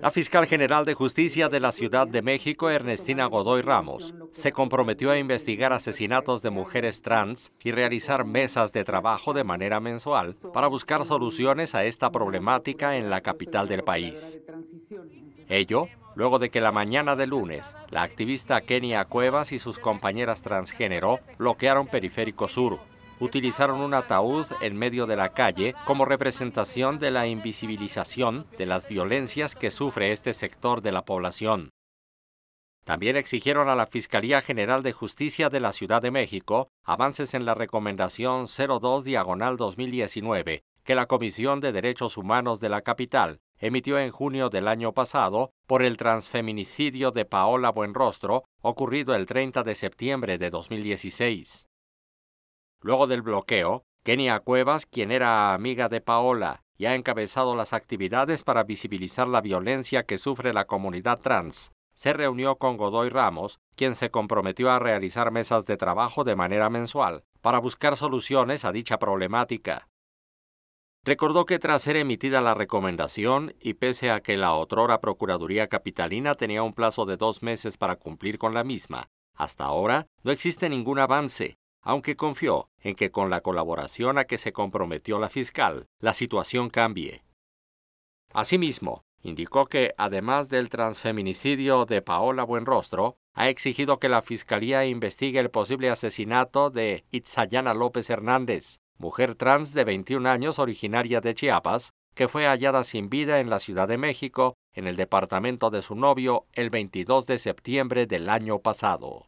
La fiscal general de justicia de la Ciudad de México, Ernestina Godoy Ramos, se comprometió a investigar asesinatos de mujeres trans y realizar mesas de trabajo de manera mensual para buscar soluciones a esta problemática en la capital del país. Ello luego de que la mañana de lunes, la activista Kenia Cuevas y sus compañeras transgénero bloquearon Periférico Sur, utilizaron un ataúd en medio de la calle como representación de la invisibilización de las violencias que sufre este sector de la población. También exigieron a la Fiscalía General de Justicia de la Ciudad de México avances en la recomendación 02 diagonal 2019 que la Comisión de Derechos Humanos de la capital emitió en junio del año pasado por el transfeminicidio de Paola Buenrostro, ocurrido el 30 de septiembre de 2016. Luego del bloqueo, Kenia Cuevas, quien era amiga de Paola y ha encabezado las actividades para visibilizar la violencia que sufre la comunidad trans, se reunió con Godoy Ramos, quien se comprometió a realizar mesas de trabajo de manera mensual para buscar soluciones a dicha problemática. Recordó que tras ser emitida la recomendación y pese a que la otrora Procuraduría Capitalina tenía un plazo de dos meses para cumplir con la misma, hasta ahora no existe ningún avance aunque confió en que con la colaboración a que se comprometió la fiscal, la situación cambie. Asimismo, indicó que, además del transfeminicidio de Paola Buenrostro, ha exigido que la Fiscalía investigue el posible asesinato de Itzayana López Hernández, mujer trans de 21 años originaria de Chiapas, que fue hallada sin vida en la Ciudad de México, en el departamento de su novio, el 22 de septiembre del año pasado.